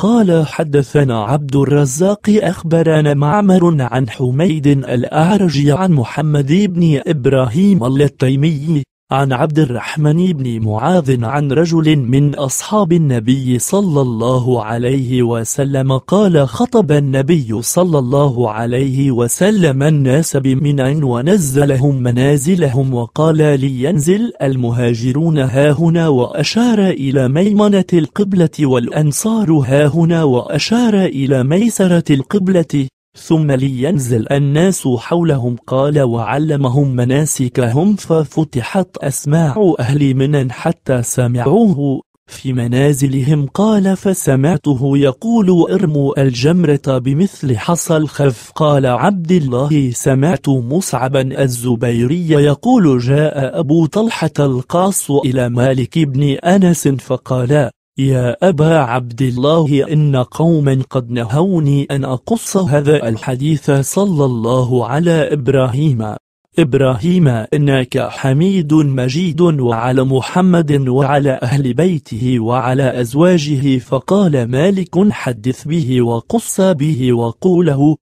قال حدثنا عبد الرزاق أخبرنا معمر عن حميد الأعرج عن محمد بن إبراهيم التيمي عن عبد الرحمن بن معاذ عن رجل من أصحاب النبي صلى الله عليه وسلم قال خطب النبي صلى الله عليه وسلم الناس بمنع ونزلهم منازلهم وقال لينزل المهاجرون هاهنا وأشار إلى ميمنة القبلة والأنصار هاهنا وأشار إلى ميسرة القبلة ثم لينزل الناس حولهم قال وعلمهم مناسكهم ففتحت أسماع أهل منن حتى سمعوه في منازلهم قال فسمعته يقول ارموا الجمرة بمثل حصى الخف قال عبد الله سمعت مصعبا الزبيري يقول جاء أبو طلحة القاص إلى مالك بن أنس فقال يا أبا عبد الله إن قوما قد نهوني أن أقص هذا الحديث صلى الله على إبراهيم إبراهيم إنك حميد مجيد وعلى محمد وعلى أهل بيته وعلى أزواجه فقال مالك حدث به وقص به وقوله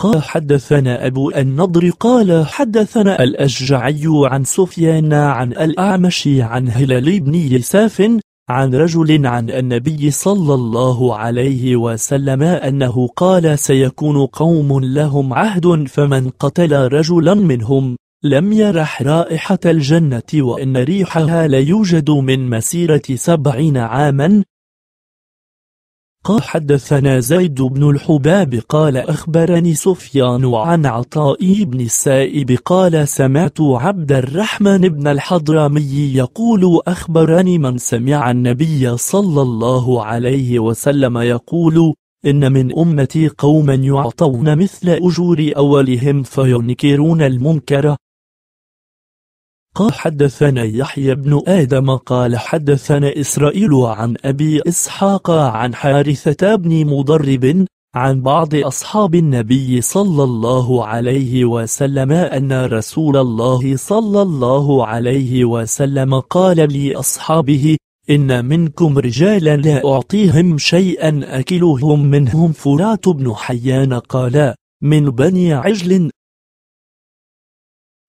قال حدثنا أبو النضر قال حدثنا الأشجعي عن سفيان عن الأعمش عن هلال بن يساف عن رجل عن النبي صلى الله عليه وسلم أنه قال سيكون قوم لهم عهد فمن قتل رجلا منهم لم يرح رائحة الجنة وإن ريحها لا يوجد من مسيرة سبعين عاما قال حدثنا زيد بن الحباب قال أخبرني سفيان عن عطاء بن السائب قال سمعت عبد الرحمن بن الحضرمي يقول أخبرني من سمع النبي صلى الله عليه وسلم يقول إن من أمتي قوما يعطون مثل أجور أولهم فينكرون المنكر قال حدثنا يحيى بن آدم قال حدثنا إسرائيل عن أبي إسحاق عن حارثة بن مضرب عن بعض أصحاب النبي صلى الله عليه وسلم أن رسول الله صلى الله عليه وسلم قال لأصحابه إن منكم رجالا لا أعطيهم شيئا أكلهم منهم فرات بن حيان قال من بني عجل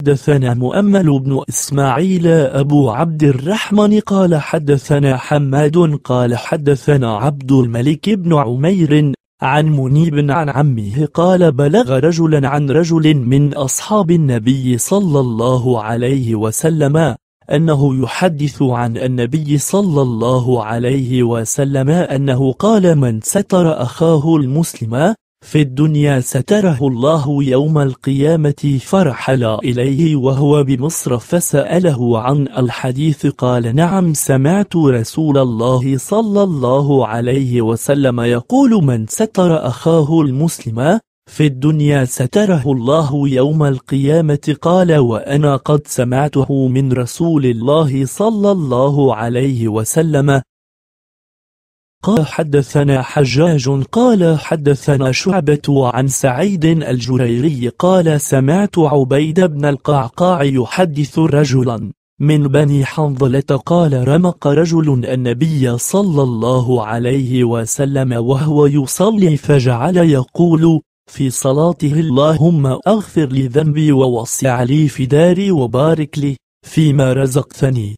حدثنا مؤمل بن إسماعيل أبو عبد الرحمن قال حدثنا حماد قال حدثنا عبد الملك بن عمير عن منيب عن عمه قال بلغ رجلا عن رجل من أصحاب النبي صلى الله عليه وسلم أنه يحدث عن النبي صلى الله عليه وسلم أنه قال من ستر أخاه المسلم في الدنيا ستره الله يوم القيامة فرحل إليه وهو بمصر فسأله عن الحديث قال نعم سمعت رسول الله صلى الله عليه وسلم يقول من ستر أخاه المسلم في الدنيا ستره الله يوم القيامة قال وأنا قد سمعته من رسول الله صلى الله عليه وسلم قال حدثنا حجاج قال حدثنا شعبة عن سعيد الجريري قال سمعت عبيد بن القعقاع يحدث رجلا من بني حنظلة قال رمق رجل النبي صلى الله عليه وسلم وهو يصلي فجعل يقول في صلاته اللهم أغفر لي ذنبي ووسع لي في داري وبارك لي فيما رزقتني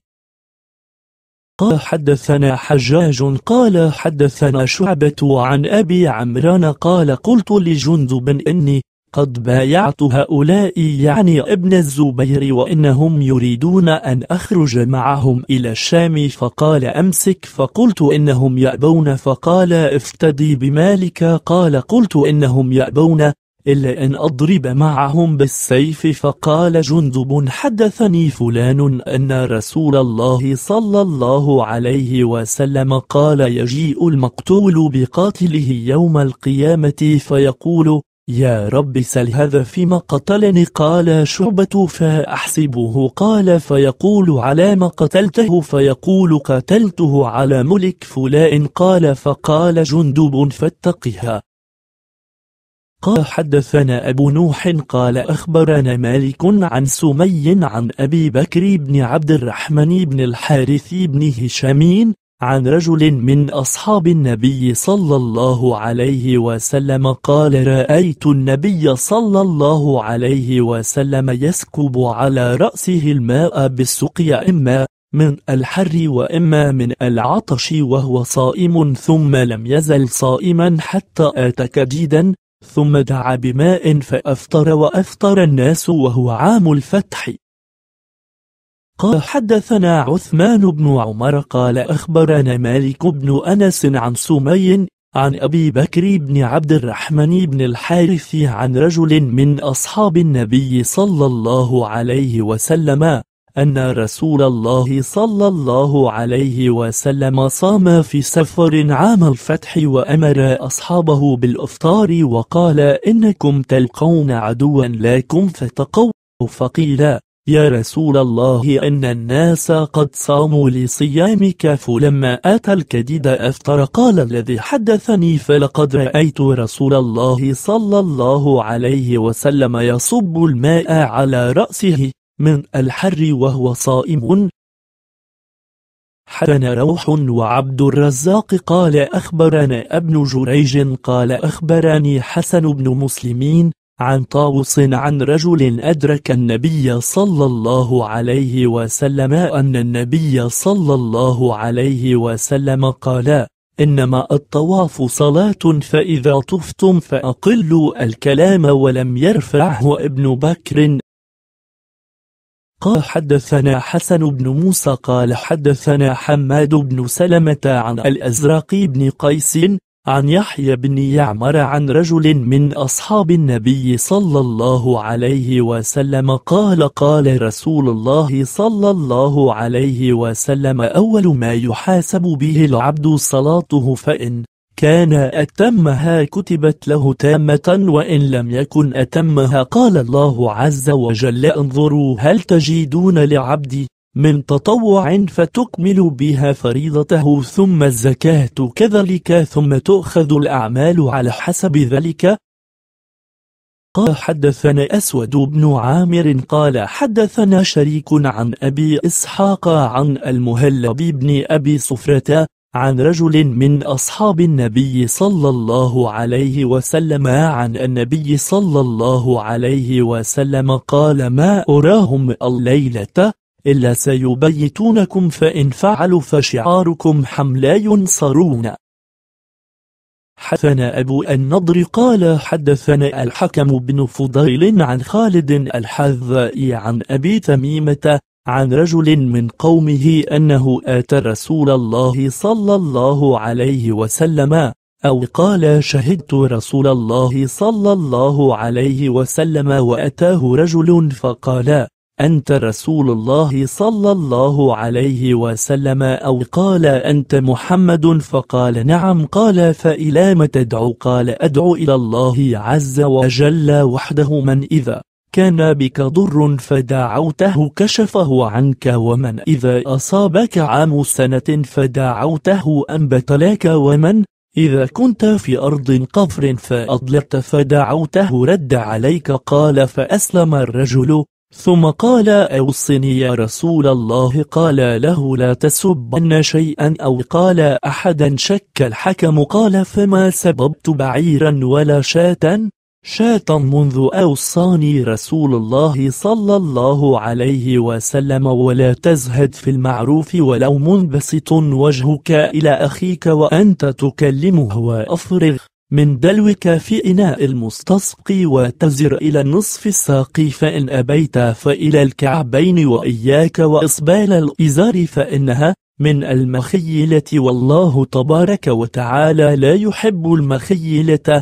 قال حدثنا حجاج قال حدثنا شعبة عن أبي عمران قال قلت لجندب إني قد بايعت هؤلاء يعني ابن الزبير وإنهم يريدون أن أخرج معهم إلى الشام فقال أمسك فقلت إنهم يأبون فقال افتدي بمالك قال قلت إنهم يأبون إلا أن أضرب معهم بالسيف فقال جندب حدثني فلان أن رسول الله صلى الله عليه وسلم قال يجيء المقتول بقاتله يوم القيامة فيقول يا رب سل هذا فيما قتلني قال شعبة فأحسبه قال فيقول على ما قتلته فيقول قتلته على ملك فلان قال فقال جندب فاتقها قال حدثنا أبو نوح قال أخبرنا مالك عن سمي عن أبي بكر بن عبد الرحمن بن الحارث بن هشامين عن رجل من أصحاب النبي صلى الله عليه وسلم قال رأيت النبي صلى الله عليه وسلم يسكب على رأسه الماء بالسقيا إما من الحر وإما من العطش وهو صائم ثم لم يزل صائما حتى أتى جيدا ثم دعا بماء فأفطر وأفطر الناس وهو عام الفتح قال حدثنا عثمان بن عمر قال أخبرنا مالك بن أنس عن سمي عن أبي بكر بن عبد الرحمن بن الحارث عن رجل من أصحاب النبي صلى الله عليه وسلم أن رسول الله صلى الله عليه وسلم صام في سفر عام الفتح وأمر أصحابه بالإفطار وقال إنكم تلقون عدوا لكم فتقوا فقيل يا رسول الله إن الناس قد صاموا لصيامك فلما أتى الكديد أفطر قال الذي حدثني فلقد رأيت رسول الله صلى الله عليه وسلم يصب الماء على رأسه من الحر وهو صائم حدثنا روح وعبد الرزاق قال أخبرنا ابن جريج قال أخبرني حسن بن مسلمين عن طاوس عن رجل أدرك النبي صلى الله عليه وسلم أن النبي صلى الله عليه وسلم قال إنما الطواف صلاة فإذا طفتم فأقلوا الكلام ولم يرفعه ابن بكر قال حدثنا حسن بن موسى قال حدثنا حماد بن سلمة عن الأزرق بن قيس عن يحيى بن يعمر عن رجل من أصحاب النبي صلى الله عليه وسلم قال قال رسول الله صلى الله عليه وسلم أول ما يحاسب به العبد صلاته فإن كان أتمها كتبت له تامة وإن لم يكن أتمها قال الله عز وجل انظروا هل تجدون لعبدي من تطوع فتكمل بها فريضته ثم الزكاة كذلك ثم تؤخذ الأعمال على حسب ذلك قال حدثنا أسود بن عامر قال حدثنا شريك عن أبي إسحاق عن المهلب بن أبي صفرة عن رجل من أصحاب النبي صلى الله عليه وسلم عن النبي صلى الله عليه وسلم قال ما أراهم الليلة إلا سيبيتونكم فإن فعلوا فشعاركم حم لا ينصرون حدثنا أبو النضر قال حدثنا الحكم بن فضيل عن خالد الحذائي عن أبي تميمة عن رجل من قومه أنه آتى رسول الله صلى الله عليه وسلم أو قال شهدت رسول الله صلى الله عليه وسلم وأتاه رجل فقال أنت رسول الله صلى الله عليه وسلم أو قال أنت محمد فقال نعم قال فإلى ما تدعو قال أدعو إلى الله عز وجل وحده من إذا كان بك ضر فدعوته كشفه عنك ومن إذا أصابك عام سنة فدعوته أنبت لك ومن إذا كنت في أرض قفر فأضلقت فدعوته رد عليك قال فأسلم الرجل ثم قال أوصني يا رسول الله قال له لا تسبن شيئا أو قال أحدا شك الحكم قال فما سببت بعيرا ولا شاة شاة منذ أوصاني رسول الله صلى الله عليه وسلم ولا تزهد في المعروف ولو منبسط وجهك إلى أخيك وأنت تكلمه وأفرغ من دلوك في إناء المستسقي وتزر إلى النصف الساقي فإن أبيت فإلى الكعبين وإياك وإصبال الإزار فإنها من المخيلة والله تبارك وتعالى لا يحب المخيلة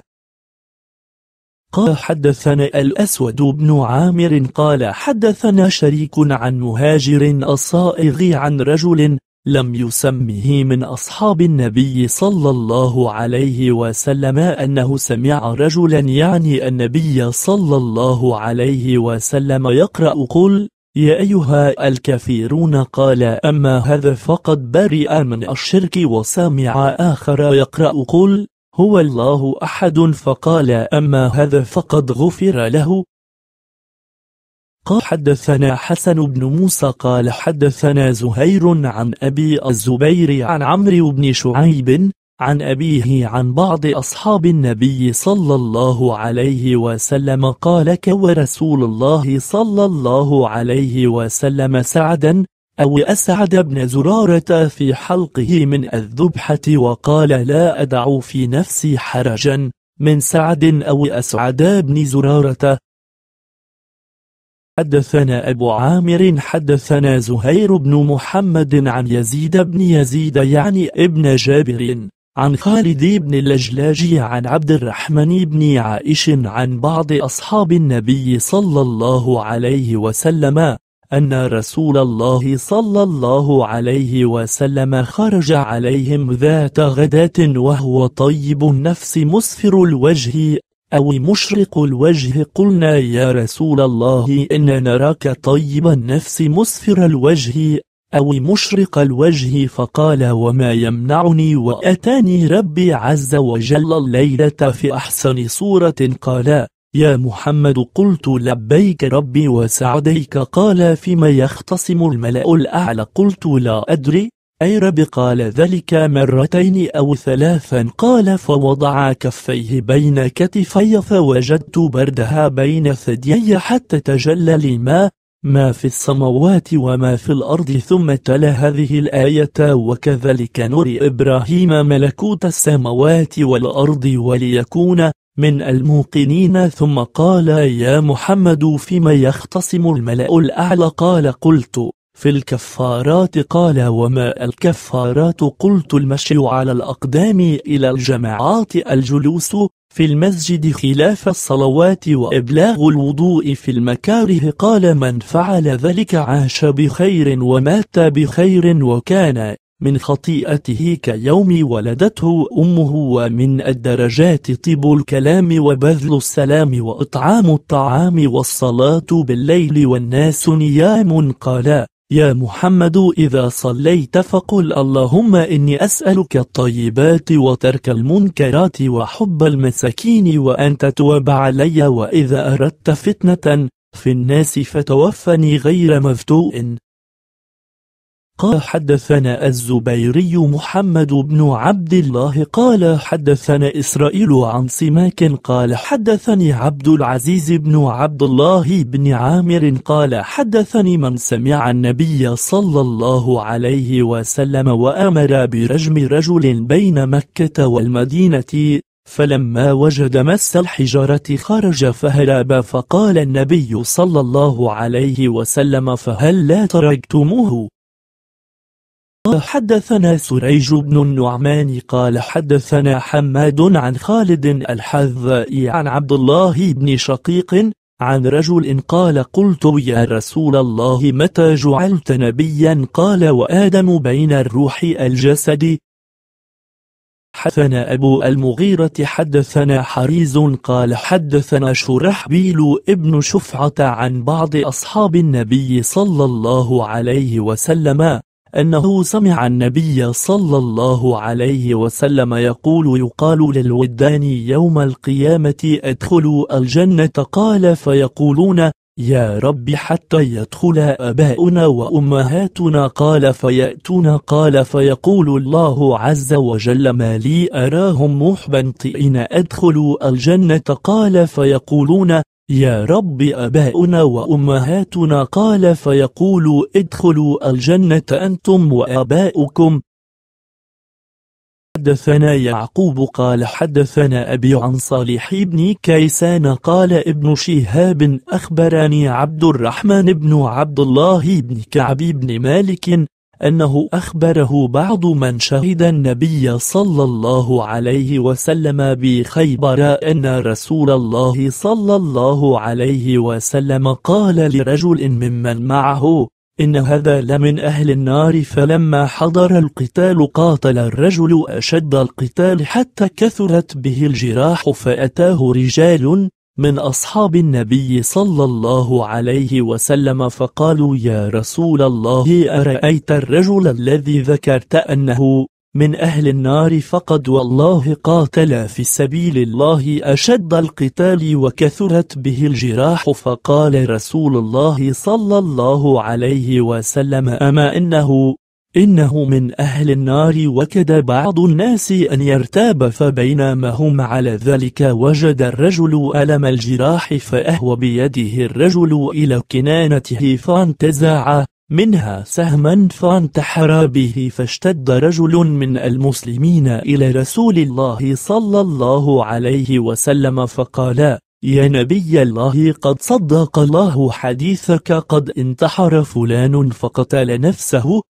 قال حدثنا الأسود بن عامر قال حدثنا شريك عن مهاجر الصائغ عن رجل لم يسمه من أصحاب النبي صلى الله عليه وسلم أنه سمع رجلا يعني النبي صلى الله عليه وسلم يقرأ قل يا أيها الكثيرون قال أما هذا فقد برئ من الشرك وسمع آخر يقرأ قل هو الله أحد فقال أما هذا فقد غفر له قال حدثنا حسن بن موسى قال حدثنا زهير عن أبي الزبير عن عمرو بن شعيب عن أبيه عن بعض أصحاب النبي صلى الله عليه وسلم قال كورسول الله صلى الله عليه وسلم سعدا أو أسعد بن زرارة في حلقه من الذبحة وقال لا أدع في نفسي حرجا من سعد أو أسعد بن زرارة حدثنا أبو عامر حدثنا زهير بن محمد عن يزيد بن يزيد يعني ابن جابر عن خالد بن اللجلاج عن عبد الرحمن بن عائش عن بعض أصحاب النبي صلى الله عليه وسلم أن رسول الله صلى الله عليه وسلم خرج عليهم ذات غداة وهو طيب النفس مسفر الوجه أو مشرق الوجه قلنا يا رسول الله إن نراك طيب النفس مسفر الوجه أو مشرق الوجه فقال وما يمنعني وأتاني ربي عز وجل الليلة في أحسن صورة قال يا محمد قلت لبيك ربي وسعديك قال فيما يختصم الملأ الأعلى قلت لا أدري أي رب قال ذلك مرتين أو ثلاثا قال فوضع كفيه بين كتفي فوجدت بردها بين ثديي حتى تجلى لي ما ما في السماوات وما في الأرض ثم تلا هذه الآية وكذلك نري إبراهيم ملكوت السماوات والأرض وليكون من الموقنين ثم قال يا محمد فيما يختصم الملأ الأعلى قال قلت في الكفارات قال وما الكفارات قلت المشي على الأقدام إلى الجماعات الجلوس في المسجد خلاف الصلوات وإبلاغ الوضوء في المكاره قال من فعل ذلك عاش بخير ومات بخير وكان من خطيئته كيوم ولدته أمه ومن الدرجات طيب الكلام وبذل السلام وإطعام الطعام والصلاة بالليل والناس نيام قالا يا محمد إذا صليت فقل اللهم إني أسألك الطيبات وترك المنكرات وحب المساكين وأن تتوب علي وإذا أردت فتنة في الناس فتوفني غير مفتوء قال حدثنا الزبيري محمد بن عبد الله قال حدثنا إسرائيل عن سماك قال حدثني عبد العزيز بن عبد الله بن عامر قال حدثني من سمع النبي صلى الله عليه وسلم وأمر برجم رجل بين مكة والمدينة فلما وجد مس الحجارة خرج فهرب فقال النبي صلى الله عليه وسلم فهل لا تركتموه حدثنا سريج بن النعمان قال حدثنا حماد عن خالد الحذائي عن عبد الله بن شقيق عن رجل قال قلت يا رسول الله متى جعلت نبيا قال وآدم بين الروح الجسد حدثنا أبو المغيرة حدثنا حريز قال حدثنا شرحبيل ابن شفعة عن بعض أصحاب النبي صلى الله عليه وسلم أنه سمع النبي صلى الله عليه وسلم يقول يقال للودان يوم القيامة أدخلوا الجنة قال فيقولون يا رب حتى يدخل أباؤنا وأمهاتنا قال فيأتون قال فيقول الله عز وجل ما لي أراهم محبا أدخلوا الجنة قال فيقولون يا رب أباؤنا وأمهاتنا قال فيقول ادخلوا الجنة أنتم وآباؤكم حدثنا يعقوب قال حدثنا أبي عن صالح بن كيسان قال ابن شهاب أخبرني عبد الرحمن بن عبد الله بن كعب بن مالك أنه أخبره بعض من شهد النبي صلى الله عليه وسلم بخيبر أن رسول الله صلى الله عليه وسلم قال لرجل ممن معه إن هذا لمن أهل النار فلما حضر القتال قاتل الرجل أشد القتال حتى كثرت به الجراح فأتاه رجال من أصحاب النبي صلى الله عليه وسلم فقالوا يا رسول الله أرأيت الرجل الذي ذكرت أنه من أهل النار فقد والله قاتل في سبيل الله أشد القتال وكثرت به الجراح فقال رسول الله صلى الله عليه وسلم أما إنه إنه من أهل النار وكد بعض الناس أن يرتاب فبينما هم على ذلك وجد الرجل ألم الجراح فأهوى بيده الرجل إلى كنانته فانتزع منها سهما فانتحر به فاشتد رجل من المسلمين إلى رسول الله صلى الله عليه وسلم فقال يا نبي الله قد صدق الله حديثك قد انتحر فلان فقتل نفسه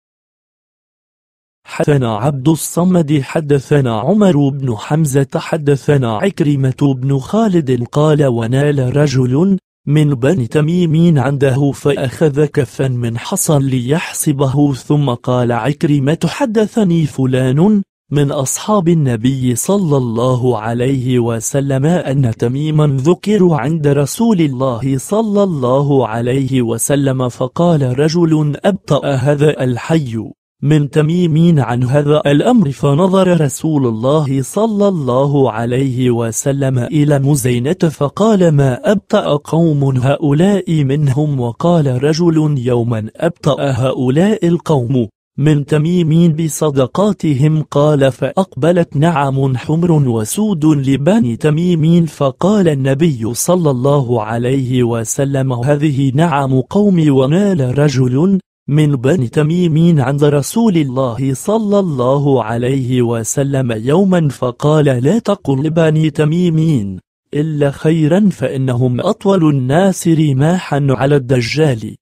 حدثنا عبد الصمد حدثنا عمر بن حمزة حدثنا عكرمة بن خالد قال ونال رجل من بني تميم عنده فأخذ كفا من حصى ليحسبه ثم قال عكرمة حدثني فلان من أصحاب النبي صلى الله عليه وسلم أن تميما ذكر عند رسول الله صلى الله عليه وسلم فقال رجل أبطأ هذا الحي من تميمين عن هذا الأمر فنظر رسول الله صلى الله عليه وسلم إلى مزينة فقال ما أبطأ قوم هؤلاء منهم وقال رجل يوما أبطأ هؤلاء القوم من تميمين بصدقاتهم قال فأقبلت نعم حمر وسود لبني تميمين فقال النبي صلى الله عليه وسلم هذه نعم قوم ونال رجل من بني تميمين عند رسول الله صلى الله عليه وسلم يوما فقال لا تقل بني تميمين إلا خيرا فإنهم أطول الناس رماحا على الدجال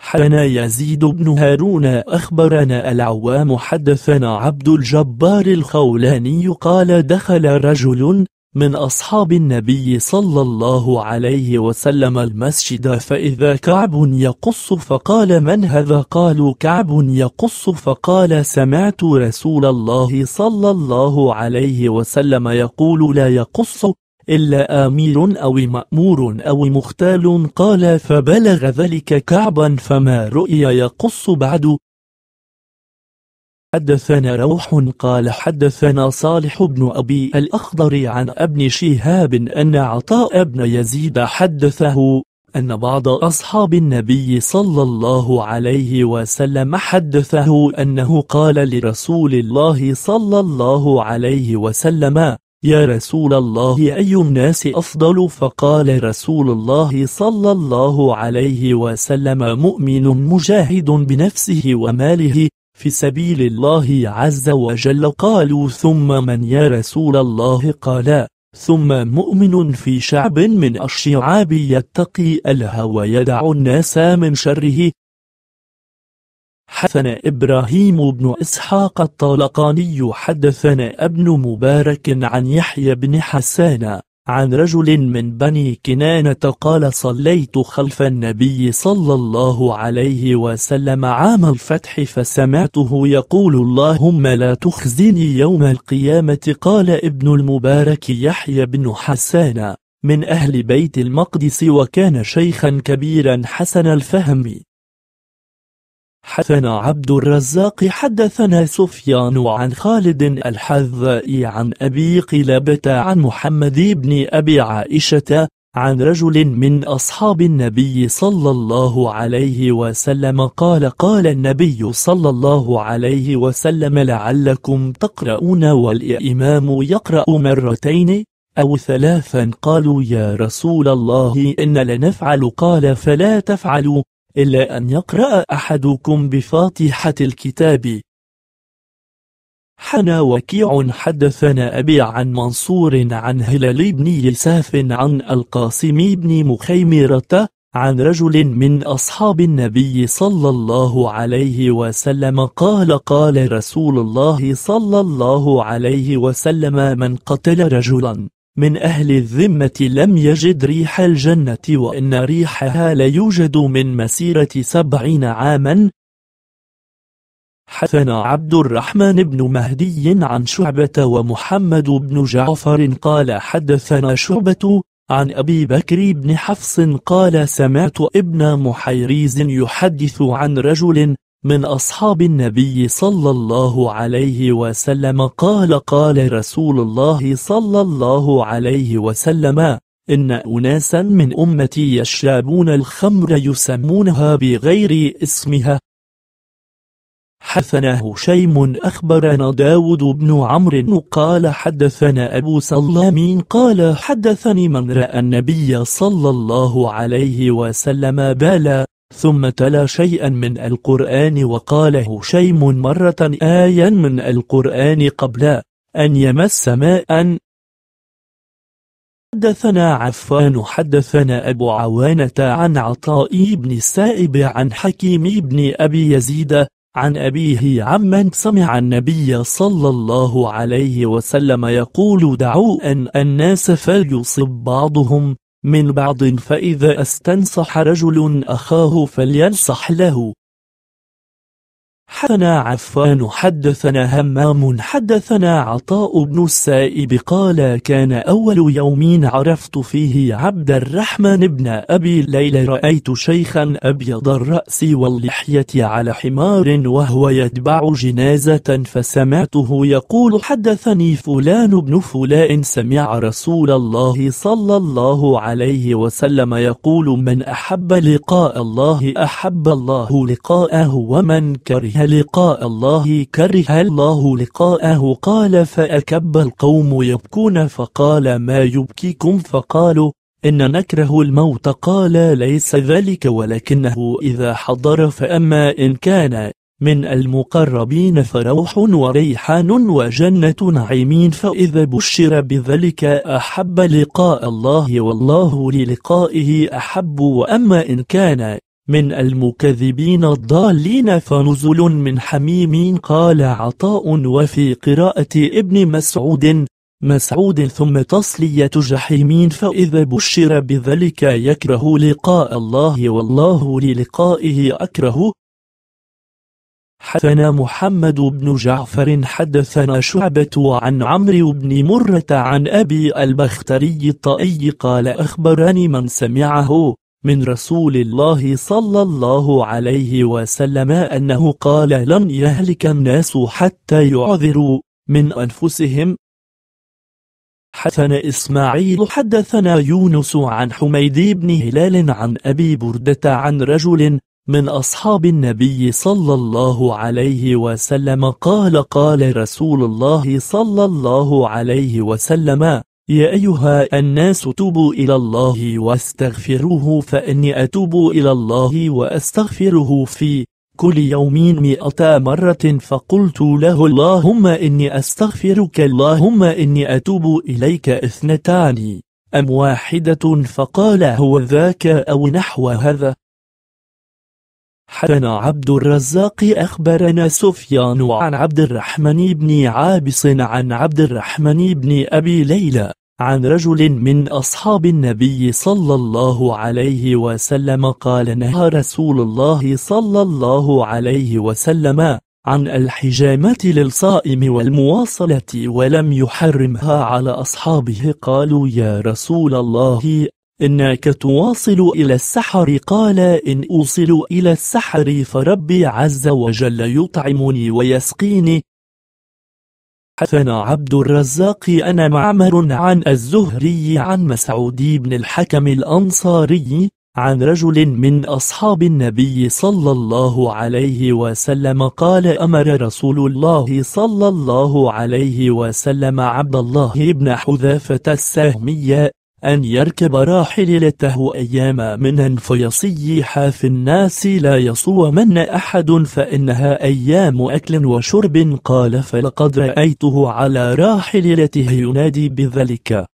حنا يزيد بن هارون أخبرنا العوام حدثنا عبد الجبار الخولاني قال دخل رجل من أصحاب النبي صلى الله عليه وسلم المسجد فإذا كعب يقص فقال من هذا قالوا كعب يقص فقال سمعت رسول الله صلى الله عليه وسلم يقول لا يقص إلا آمير أو مأمور أو مختال قال فبلغ ذلك كعبا فما رؤي يقص بعد حدثنا روح قال حدثنا صالح بن أبي الأخضر عن ابن شهاب أن عطاء بن يزيد حدثه أن بعض أصحاب النبي صلى الله عليه وسلم حدثه أنه قال لرسول الله صلى الله عليه وسلم يا رسول الله أي الناس أفضل فقال رسول الله صلى الله عليه وسلم مؤمن مجاهد بنفسه وماله في سبيل الله عز وجل قالوا ثم من يا رسول الله قال ثم مؤمن في شعب من الشعاب يتقي الله ويدع الناس من شره حدثنا إبراهيم بن إسحاق الطالقاني حدثنا ابن مبارك عن يحيى بن حسان عن رجل من بني كنانة قال صليت خلف النبي صلى الله عليه وسلم عام الفتح فسمعته يقول اللهم لا تخزني يوم القيامة قال ابن المبارك يحيى بن حسان من أهل بيت المقدس وكان شيخا كبيرا حسن الفهم حدثنا عبد الرزاق حدثنا سفيان عن خالد الحذائي عن أبي قلابة عن محمد بن أبي عائشة عن رجل من أصحاب النبي صلى الله عليه وسلم قال قال النبي صلى الله عليه وسلم لعلكم تقرؤون والإمام يقرأ مرتين أو ثلاثا قالوا يا رسول الله إن لنفعل قال فلا تفعلوا إلا أن يقرأ أحدكم بفاتحة الكتاب حنا وكيع حدثنا أبي عن منصور عن هلال بن يساف عن القاسم بن مخيمرة عن رجل من أصحاب النبي صلى الله عليه وسلم قال قال رسول الله صلى الله عليه وسلم من قتل رجلا من أهل الذمة لم يجد ريح الجنة وإن ريحها لا يوجد من مسيرة سبعين عاما حدثنا عبد الرحمن بن مهدي عن شعبة ومحمد بن جعفر قال حدثنا شعبة عن أبي بكر بن حفص قال سمعت ابن محيريز يحدث عن رجل من أصحاب النبي صلى الله عليه وسلم قال قال رسول الله صلى الله عليه وسلم إن أناسا من أمتي يشربون الخمر يسمونها بغير اسمها حدثنا هشيم أخبرنا داود بن عمرو قال حدثنا أبو سلام قال حدثني من رأى النبي صلى الله عليه وسلم بالا ثم تلا شيئا من القرآن وقال هشيم مرة آيا من القرآن قبل أن يمس ماء حدثنا عفان حدثنا أبو عوانة عن عطاء بن السائب عن حكيم بن أبي يزيد عن أبيه عمن سمع النبي صلى الله عليه وسلم يقول دعوا أن الناس فليصب بعضهم من بعض فإذا استنصح رجل أخاه فلينصح له حدثنا عفان حدثنا همام حدثنا عطاء بن السائب قال كان أول يوم عرفت فيه عبد الرحمن بن أبي ليلى رأيت شيخا أبيض الرأس واللحية على حمار وهو يتبع جنازة فسمعته يقول حدثني فلان بن فلان سمع رسول الله صلى الله عليه وسلم يقول من أحب لقاء الله أحب الله لقاءه ومن كره كره لقاء الله كره الله لقاءه قال فأكب القوم يبكون فقال ما يبكيكم فقالوا إن نكره الموت قال ليس ذلك ولكنه إذا حضر فأما إن كان من المقربين فروح وريحان وجنة نعيمين فإذا بشر بذلك أحب لقاء الله والله للقائه أحب وأما إن كان من المكذبين الضالين فنزل من حميم قال عطاء وفي قراءة ابن مسعود مسعود ثم تصلية جحيمين فإذا بشر بذلك يكره لقاء الله والله للقائه أكره حدثنا محمد بن جعفر حدثنا شعبة عن عمرو بن مرة عن أبي البختري الطائي قال أخبرني من سمعه من رسول الله صلى الله عليه وسلم أنه قال لن يهلك الناس حتى يعذروا من أنفسهم حسن إسماعيل حدثنا يونس عن حميد بن هلال عن أبي بردة عن رجل من أصحاب النبي صلى الله عليه وسلم قال قال رسول الله صلى الله عليه وسلم يا أيها الناس توبوا إلى الله واستغفروه فإني أتوب إلى الله وأستغفره في كل يوم مئة مرة فقلت له اللهم إني أستغفرك اللهم إني أتوب إليك اثنتان أم واحدة فقال هو ذاك أو نحو هذا حدثنا عبد الرزاق أخبرنا سفيان عن عبد الرحمن بن عابس عن عبد الرحمن بن أبي ليلى عن رجل من أصحاب النبي صلى الله عليه وسلم قال نهى رسول الله صلى الله عليه وسلم عن الحجامة للصائم والمواصلة ولم يحرمها على أصحابه قالوا يا رسول الله إنك تواصل إلى السحر قال إن أوصل إلى السحر فربي عز وجل يطعمني ويسقيني حدثنا عبد الرزاق أنا معمر عن الزهري عن مسعود بن الحكم الأنصاري عن رجل من أصحاب النبي صلى الله عليه وسلم قال أمر رسول الله صلى الله عليه وسلم عبد الله بن حذافة السهمية أن يركب راحلته أيام من فيصيح في الناس لا يصومن أحد فإنها أيام أكل وشرب قال فلقد رأيته على راحلته ينادي بذلك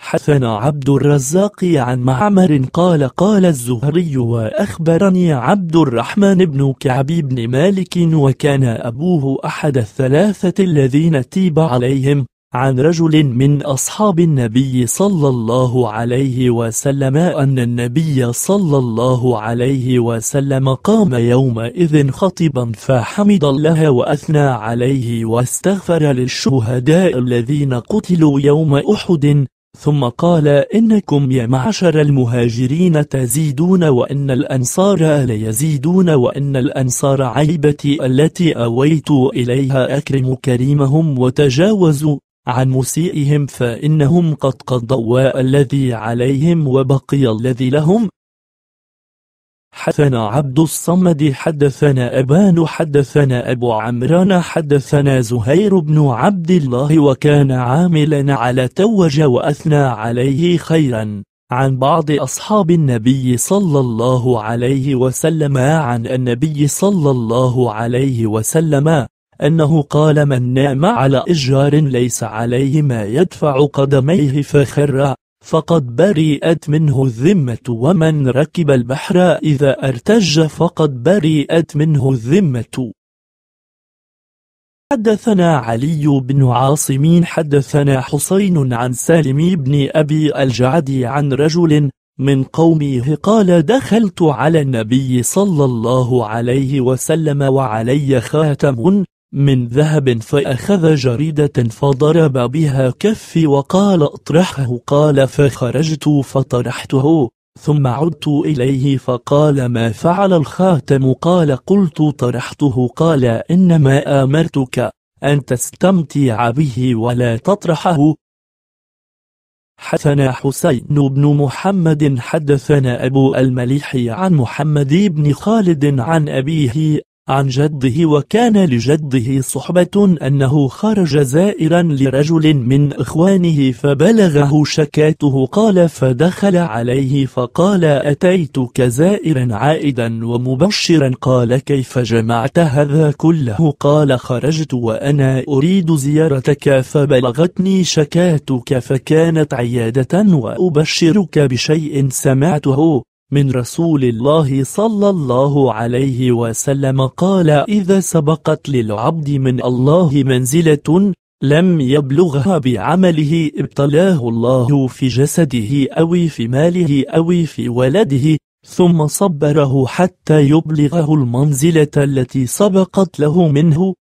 حدثنا عبد الرزاق عن معمر قال قال الزهري وأخبرني عبد الرحمن بن كعب بن مالك وكان أبوه أحد الثلاثة الذين تيب عليهم عن رجل من أصحاب النبي صلى الله عليه وسلم أن النبي صلى الله عليه وسلم قام يومئذ خطبا فحمد الله وأثنى عليه واستغفر للشهداء الذين قتلوا يوم أحد ثم قال إنكم يا معشر المهاجرين تزيدون وإن الأنصار ليزيدون وإن الأنصار عيبتي التي أويت إليها أكرم كريمهم وتجاوزوا عن مسيئهم فإنهم قد قضوا الذي عليهم وبقي الذي لهم حدثنا عبد الصمد حدثنا أبان حدثنا أبو عمران حدثنا زهير بن عبد الله وكان عاملا على توج وأثنى عليه خيرا عن بعض أصحاب النبي صلى الله عليه وسلم عن النبي صلى الله عليه وسلم أنه قال من نام على إشجار ليس عليه ما يدفع قدميه فخر فقد برئت منه الذمة ومن ركب البحر إذا ارتج فقد برئت منه الذمة حدثنا علي بن عاصم حدثنا حسين عن سالم بن أبي الجعد عن رجل من قومه قال دخلت على النبي صلى الله عليه وسلم وعلي خاتم من ذهب فأخذ جريدة فضرب بها كفي وقال اطرحه قال فخرجت فطرحته ثم عدت إليه فقال ما فعل الخاتم قال قلت طرحته قال إنما آمرتك أن تستمتع به ولا تطرحه حدثنا حسين بن محمد حدثنا أبو المليح عن محمد بن خالد عن أبيه عن جده وكان لجده صحبة أنه خرج زائرا لرجل من إخوانه فبلغه شكاته قال فدخل عليه فقال أتيتك زائرا عائدا ومبشرا قال كيف جمعت هذا كله قال خرجت وأنا أريد زيارتك فبلغتني شكاتك فكانت عيادة وأبشرك بشيء سمعته من رسول الله صلى الله عليه وسلم قال إذا سبقت للعبد من الله منزلة لم يبلغها بعمله ابتلاه الله في جسده أو في ماله أو في ولده ثم صبره حتى يبلغه المنزلة التي سبقت له منه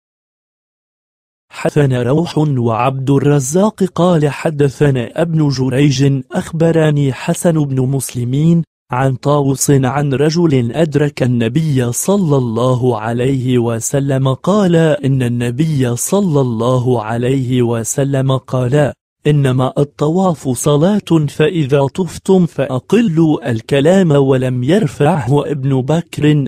حدثنا روح وعبد الرزاق قال حدثنا ابن جريج أخبرني حسن بن مسلمين عن طاوس عن رجل أدرك النبي صلى الله عليه وسلم قال إن النبي صلى الله عليه وسلم قال إنما الطواف صلاة فإذا طفتم فأقلوا الكلام ولم يرفعه ابن بكر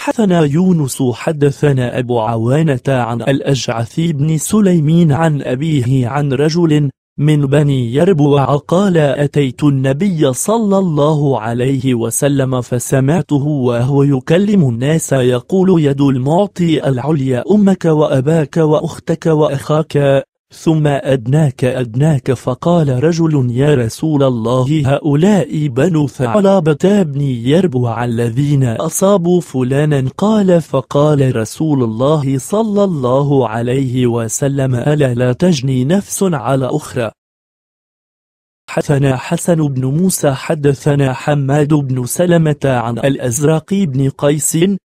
حدثنا يونس حدثنا أبو عوانة عن الأجعث بن سليمين عن أبيه عن رجل من بني يربوع قال أتيت النبي صلى الله عليه وسلم فسمعته وهو يكلم الناس يقول يد المعطي العليا أمك وأباك وأختك وأخاك ثم أدناك أدناك فقال رجل يا رسول الله هؤلاء بنو ثعلبة بن يربوع الذين أصابوا فلانا قال فقال رسول الله صلى الله عليه وسلم ألا لا تجني نفس على أخرى حدثنا حسن بن موسى حدثنا حماد بن سلمة عن الأزرق بن قيس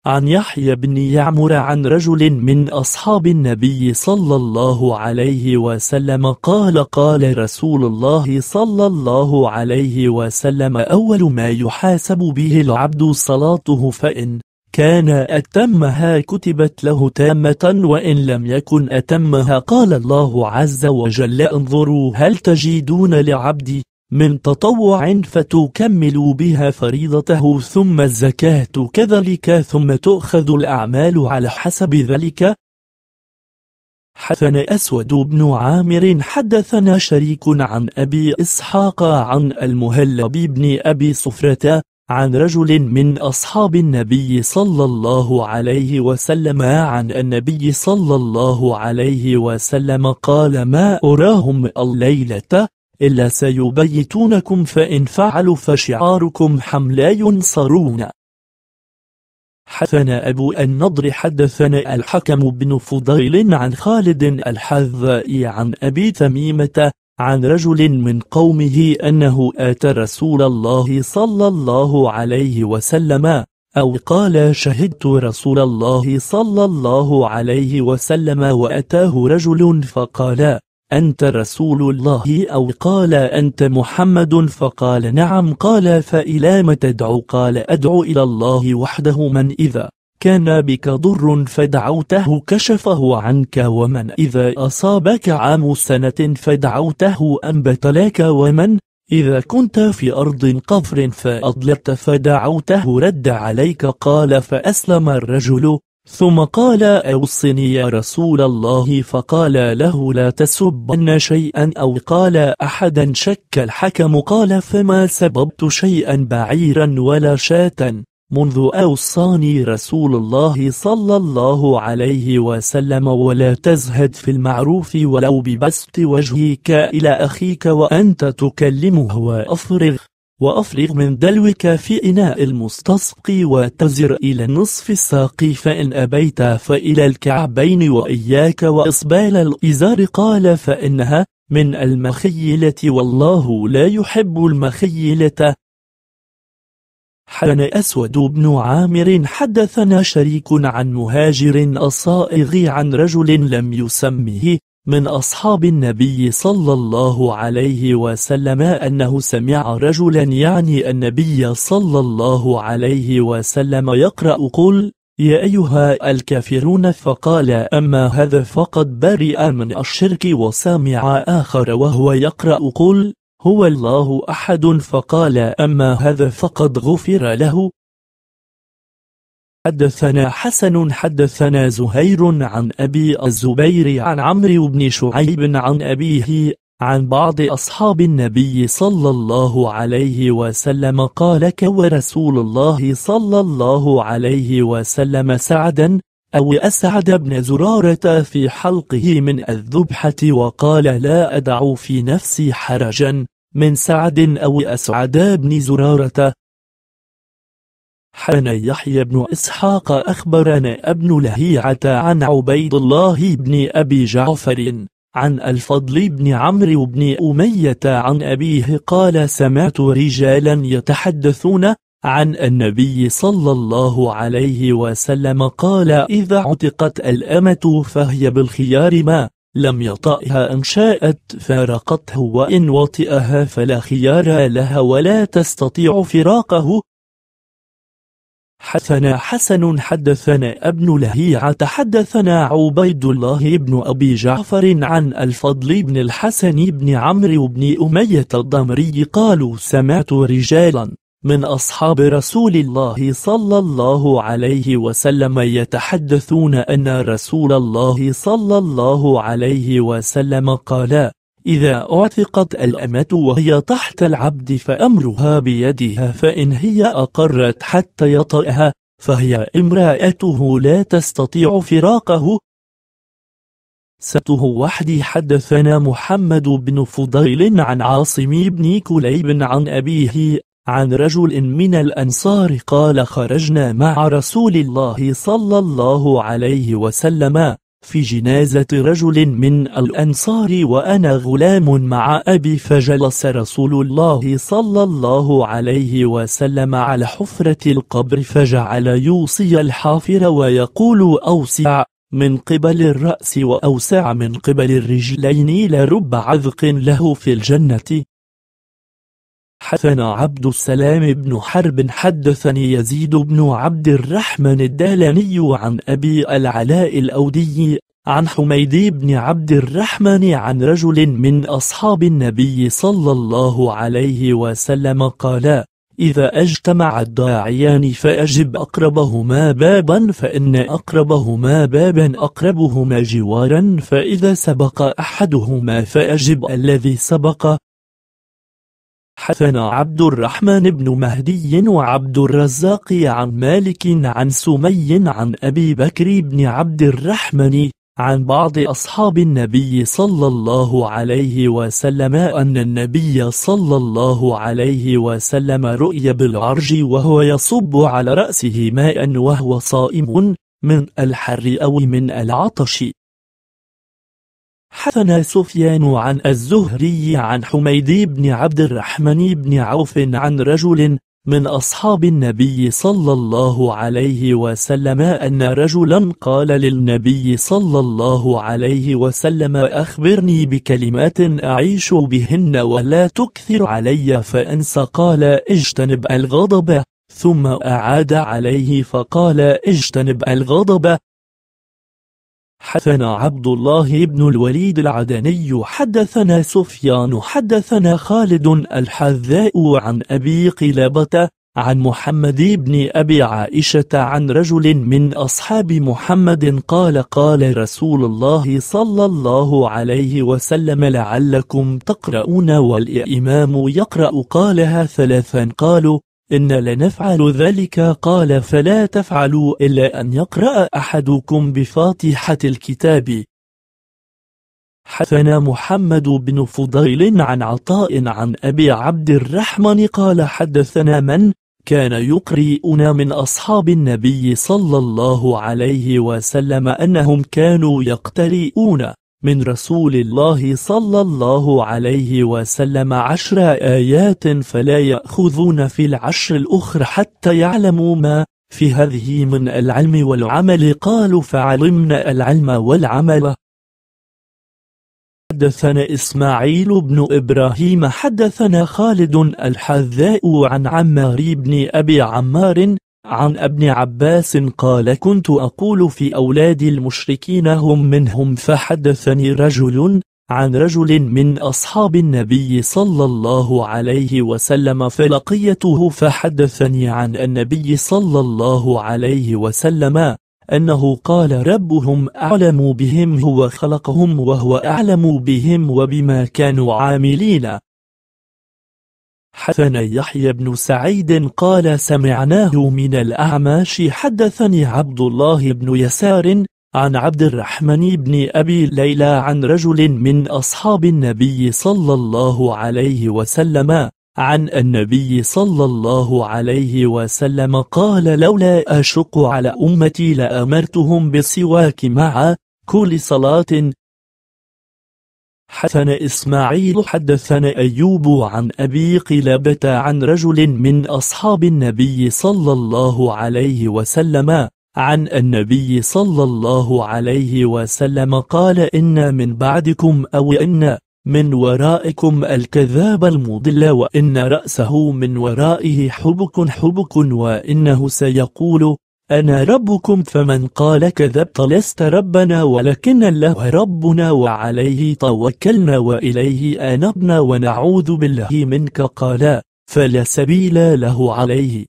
عن يحيى بن يعمر عن رجل من أصحاب النبي صلى الله عليه وسلم قال قال رسول الله صلى الله عليه وسلم أول ما يحاسب به العبد صلاته فإن كان أتمها كتبت له تامة وإن لم يكن أتمها قال الله عز وجل انظروا هل تجدون لعبدي من تطوع فتكمل بها فريضته ثم الزكاة كذلك ثم تؤخذ الأعمال على حسب ذلك حدثنا أسود بن عامر حدثنا شريك عن أبي إسحاق عن المهلب بن أبي صفرة عن رجل من أصحاب النبي صلى الله عليه وسلم عن النبي صلى الله عليه وسلم قال ما أراهم الليلة إلا سيبيتونكم فإن فعلوا فشعاركم حم لا ينصرون حدثنا أبو النضر حدثنا الحكم بن فضيل عن خالد الحذائي عن أبي تميمة عن رجل من قومه أنه آتى رسول الله صلى الله عليه وسلم أو قال شهدت رسول الله صلى الله عليه وسلم وأتاه رجل فقال أنت رسول الله أو قال أنت محمد فقال نعم قال فإلى ما تدعو قال أدعو إلى الله وحده من إذا كان بك ضر فدعوته كشفه عنك ومن إذا أصابك عام سنة فدعوته أنبت لك ومن إذا كنت في أرض قفر فأضللت فدعوته رد عليك قال فأسلم الرجل ثم قال أوصني يا رسول الله فقال له لا تسبن شيئا أو قال أحدا شك الحكم قال فما سببت شيئا بعيرا ولا شاة منذ أوصاني رسول الله صلى الله عليه وسلم ولا تزهد في المعروف ولو ببسط وجهك إلى أخيك وأنت تكلمه وأفرغ وأفرغ من دلوك في إناء المستسق وتزر إلى نصف الساق فإن أبيت فإلى الكعبين وإياك وإصبال الإزار قال فإنها من المخيلة والله لا يحب المخيلة حدثنا أسود بن عامر حدثنا شريك عن مهاجر الصائغ عن رجل لم يسمه من أصحاب النبي صلى الله عليه وسلم أنه سمع رجلا يعني النبي صلى الله عليه وسلم يقرأ قل يا أيها الكافرون فقال أما هذا فقد برئ من الشرك وسمع آخر وهو يقرأ قل هو الله أحد فقال أما هذا فقد غفر له حدثنا حسن حدثنا زهير عن أبي الزبير عن عمرو بن شعيب عن أبيه عن بعض أصحاب النبي صلى الله عليه وسلم قال كوى رسول الله صلى الله عليه وسلم سعدا أو أسعد بن زرارة في حلقه من الذبحة وقال لا أدع في نفسي حرجا من سعد أو أسعد بن زرارة حنا يحيى بن إسحاق أخبرنا ابن لهيعة عن عبيد الله بن أبي جعفر عن الفضل بن عمرو بن أمية عن أبيه قال سمعت رجالا يتحدثون عن النبي صلى الله عليه وسلم قال إذا عتقت الأمة فهي بالخيار ما لم يطئها إن شاءت فارقته وإن وطئها فلا خيار لها ولا تستطيع فراقه حدثنا حسن حدثنا ابن لهيعة حدثنا عبيد الله بن أبي جعفر عن الفضل بن الحسن بن عمرو بن أمية الضمري قالوا سمعت رجالا من أصحاب رسول الله صلى الله عليه وسلم يتحدثون أن رسول الله صلى الله عليه وسلم قال إذا أعتقت الأمة وهي تحت العبد فأمرها بيدها فإن هي أقرت حتى يطأها فهي امرأته لا تستطيع فراقه سته وحدي حدثنا محمد بن فضيل عن عاصم بن كليب عن أبيه عن رجل من الأنصار قال خرجنا مع رسول الله صلى الله عليه وسلم في جنازة رجل من الأنصار وأنا غلام مع أبي فجلس رسول الله صلى الله عليه وسلم على حفرة القبر فجعل يوصي الحافر ويقول أوسع من قبل الرأس وأوسع من قبل الرجلين لرب عذق له في الجنة حدثنا عبد السلام بن حرب حدثني يزيد بن عبد الرحمن الدهلاني عن أبي العلاء الأودي عن حميد بن عبد الرحمن عن رجل من أصحاب النبي صلى الله عليه وسلم قال إذا اجتمع الداعيان فأجب أقربهما بابا فإن أقربهما بابا أقربهما جوارا فإذا سبق أحدهما فأجب الذي سبق حدثنا عبد الرحمن بن مهدي وعبد الرزاق عن مالك عن سمي عن أبي بكر بن عبد الرحمن عن بعض أصحاب النبي صلى الله عليه وسلم أن النبي صلى الله عليه وسلم رؤي بالعرج وهو يصب على رأسه ماء وهو صائم من الحر أو من العطش حثنا سفيان عن الزهري عن حميد بن عبد الرحمن بن عوف عن رجل من أصحاب النبي صلى الله عليه وسلم أن رجلا قال للنبي صلى الله عليه وسلم أخبرني بكلمات أعيش بهن ولا تكثر علي فأنس قال اجتنب الغضب ثم أعاد عليه فقال اجتنب الغضب حدثنا عبد الله بن الوليد العدني حدثنا سفيان حدثنا خالد الحذاء عن أبي قلابة عن محمد بن أبي عائشة عن رجل من أصحاب محمد قال قال رسول الله صلى الله عليه وسلم لعلكم تقرؤون والإمام يقرأ قالها ثلاثا قالوا إن لنفعل ذلك قال فلا تفعلوا إلا أن يقرأ أحدكم بفاتحة الكتاب حدثنا محمد بن فضيل عن عطاء عن أبي عبد الرحمن قال حدثنا من كان يقرئنا من أصحاب النبي صلى الله عليه وسلم أنهم كانوا يقترئون من رسول الله صلى الله عليه وسلم عشر آيات فلا يأخذون في العشر الأخر حتى يعلموا ما في هذه من العلم والعمل قالوا فعلمنا العلم والعمل حدثنا إسماعيل بن إبراهيم حدثنا خالد الحذاء عن عمار بن أبي عمار عن ابن عباس قال كنت أقول في أولاد المشركين هم منهم فحدثني رجل عن رجل من أصحاب النبي صلى الله عليه وسلم فلقيته فحدثني عن النبي صلى الله عليه وسلم أنه قال ربهم أعلم بهم هو خلقهم وهو أعلم بهم وبما كانوا عاملين حدثنا يحيى بن سعيد قال سمعناه من الأعماش حدثني عبد الله بن يسار عن عبد الرحمن بن أبي ليلى عن رجل من أصحاب النبي صلى الله عليه وسلم عن النبي صلى الله عليه وسلم قال لولا أشق على أمتي لأمرتهم بسواك مع كل صلاة حدثنا إسماعيل حدثنا أيوب عن أبي قلابة عن رجل من أصحاب النبي صلى الله عليه وسلم عن النبي صلى الله عليه وسلم قال إن من بعدكم أو إن من ورائكم الكذاب المضل وإن رأسه من ورائه حبك حبك وإنه سيقول أنا ربكم فمن قال كذبت لست ربنا ولكن الله ربنا وعليه توكلنا وإليه أنبنا ونعوذ بالله منك قالا فلا سبيل له عليه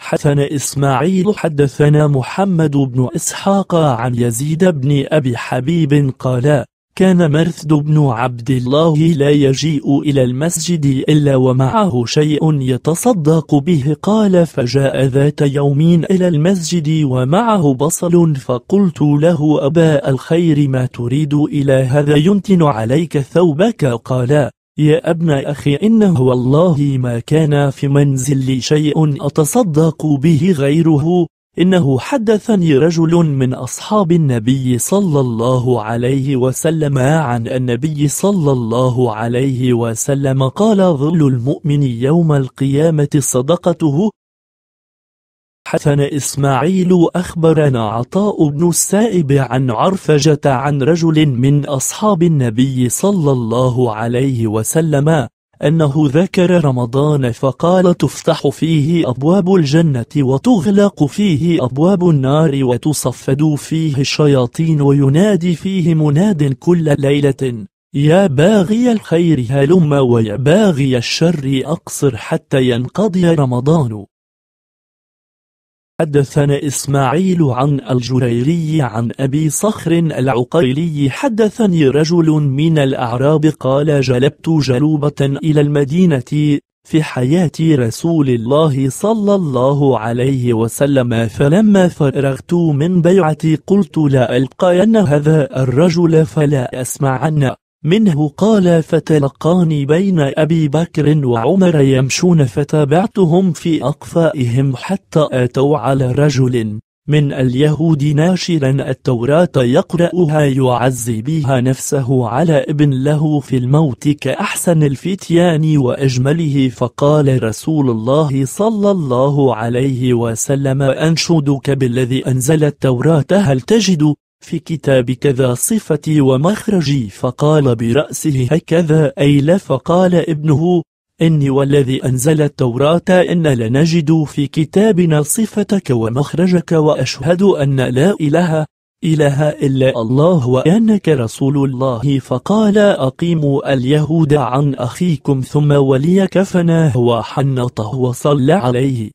حدثنا إسماعيل حدثنا محمد بن إسحاق عن يزيد بن أبي حبيب قالا كان مرثد بن عبد الله لا يجيء إلى المسجد إلا ومعه شيء يتصدق به قال فجاء ذات يوم إلى المسجد ومعه بصل فقلت له أبا الخير ما تريد إلى هذا ينتن عليك ثوبك قال يا ابن أخي إنه والله ما كان في منزلي شيء أتصدق به غيره إنه حدثني رجل من أصحاب النبي صلى الله عليه وسلم عن النبي صلى الله عليه وسلم قال ظل المؤمن يوم القيامة صدقته حدثنا إسماعيل أخبرنا عطاء بن السائب عن عرفجة عن رجل من أصحاب النبي صلى الله عليه وسلم أنه ذكر رمضان فقال تفتح فيه أبواب الجنة وتغلق فيه أبواب النار وتصفد فيه الشياطين وينادي فيه مناد كل ليلة يا باغي الخير هلم ويا باغي الشر أقصر حتى ينقضي رمضان حدثنا إسماعيل عن الجريري عن أبي صخر العقيلي حدثني رجل من الأعراب قال جلبت جلوبة إلى المدينة في حياة رسول الله صلى الله عليه وسلم فلما فرغت من بيعتي قلت لا ألقين هذا الرجل فلا أسمعن منه قال فتلقاني بين أبي بكر وعمر يمشون فتابعتهم في أقفائهم حتى أتوا على رجل من اليهود ناشرا التوراة يقرأها يعزي بها نفسه على ابن له في الموت كأحسن الفتيان وأجمله فقال رسول الله صلى الله عليه وسلم أنشدك بالذي أنزل التوراة هل تجد في كتاب كذا صفتي ومخرجي فقال برأسه هكذا أي لا فقال ابنه إني والذي أنزل التوراة إن لنجد في كتابنا صفتك ومخرجك وأشهد أن لا إله إله إلا الله وأنك رسول الله فقال أقيموا اليهود عن أخيكم ثم ولي كفناه وحنطه وصلى عليه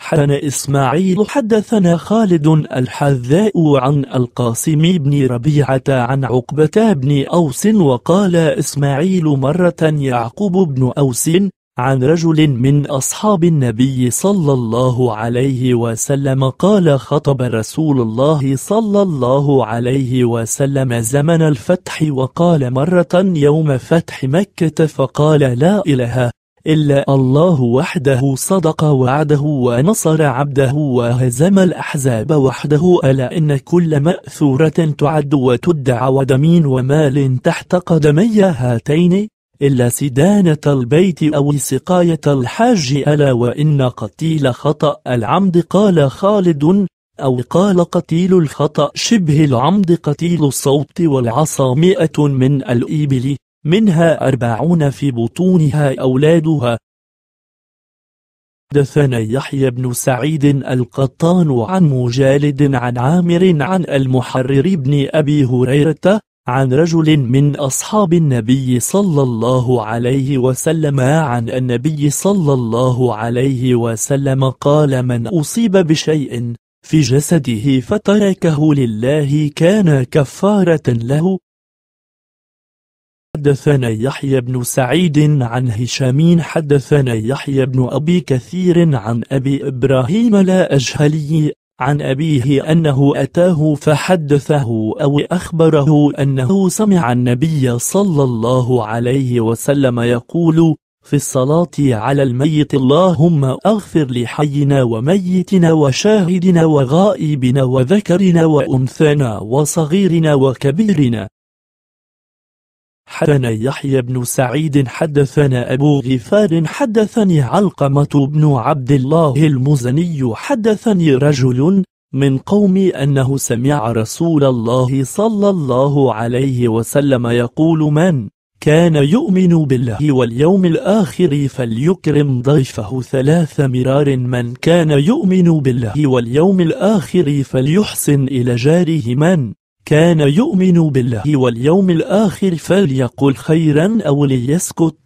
حدثنا إسماعيل حدثنا خالد الحذاء عن القاسم بن ربيعة عن عقبة بن أوس وقال إسماعيل مرة يعقوب بن أوس عن رجل من أصحاب النبي صلى الله عليه وسلم قال خطب رسول الله صلى الله عليه وسلم زمن الفتح وقال مرة يوم فتح مكة فقال لا إله إلا الله وحده صدق وعده ونصر عبده وهزم الأحزاب وحده ألا إن كل مأثورة تعد وتدعى ودمين ومال تحت قدمي هاتين إلا سدانة البيت أو سقاية الحاج ألا وإن قتيل خطأ العمد قال خالد أو قال قتيل الخطأ شبه العمد قتيل الصوت والعصا مئة من الإبل منها أربعون في بطونها أولادها دثنا يحيى بن سعيد القطان عن مجالد عن عامر عن المحرر بن أبي هريرة عن رجل من أصحاب النبي صلى الله عليه وسلم عن النبي صلى الله عليه وسلم قال من أصيب بشيء في جسده فتركه لله كان كفارة له حدثنا يحيى بن سعيد عن هشام حدثنا يحيى بن أبي كثير عن أبي إبراهيم لا أجهلي عن أبيه أنه أتاه فحدثه أو أخبره أنه سمع النبي صلى الله عليه وسلم يقول في الصلاة على الميت اللهم أغفر لحينا وميتنا وشاهدنا وغائبنا وذكرنا وأنثانا وصغيرنا وكبيرنا حدثنا يحيى بن سعيد حدثنا أبو غفار حدثني علقمة بن عبد الله المزني حدثني رجل من قومي أنه سمع رسول الله صلى الله عليه وسلم يقول من كان يؤمن بالله واليوم الآخر فليكرم ضيفه ثلاث مرار من كان يؤمن بالله واليوم الآخر فليحسن إلى جاره من كان يؤمن بالله واليوم الآخر فليقل خيرا أو ليسكت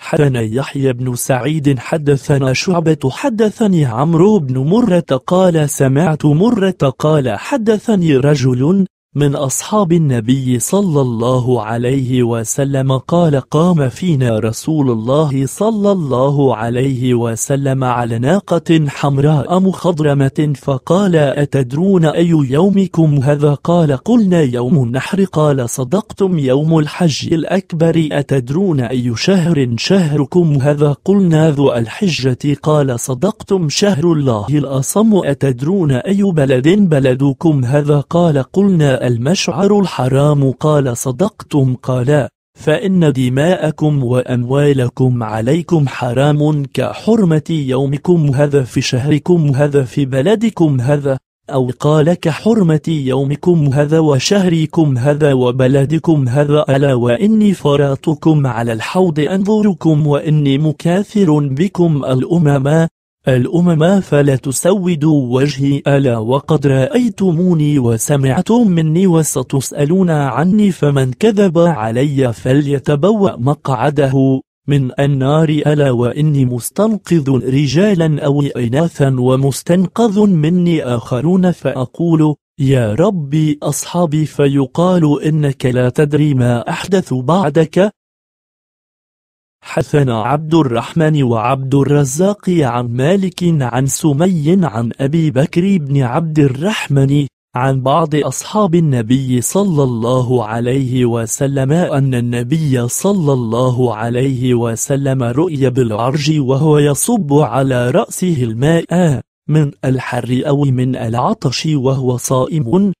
حدثنا يحيى بن سعيد حدثنا شعبة حدثني عمرو بن مرة قال سمعت مرة قال حدثني رجل من أصحاب النبي صلى الله عليه وسلم قال قام فينا رسول الله صلى الله عليه وسلم على ناقة حمراء مخضرمة فقال أتدرون أي يومكم هذا قال قلنا يوم النحر قال صدقتم يوم الحج الأكبر أتدرون أي شهر شهركم هذا قلنا ذو الحجة قال صدقتم شهر الله الأصم أتدرون أي بلد بلدكم هذا قال قلنا المشعر الحرام قال صدقتم قالا فإن دماءكم وأموالكم عليكم حرام كحرمة يومكم هذا في شهركم هذا في بلدكم هذا أو قال كحرمة يومكم هذا وشهركم هذا وبلدكم هذا ألا وإني فراتكم على الحوض أنظركم وإني مكاثر بكم الأمما الأمم فلا تسودوا وجهي ألا وقد رأيتموني وسمعتم مني وستسألون عني فمن كذب علي فليتبوأ مقعده من النار ألا وإني مستنقذ رجالا أو إناثا ومستنقذ مني آخرون فأقول يا ربي أصحابي فيقال إنك لا تدري ما أحدث بعدك حثنا عبد الرحمن وعبد الرزاق عن مالك عن سمي عن أبي بكر بن عبد الرحمن عن بعض أصحاب النبي صلى الله عليه وسلم أن النبي صلى الله عليه وسلم رؤي بالعرج وهو يصب على رأسه الماء من الحر أو من العطش وهو صائم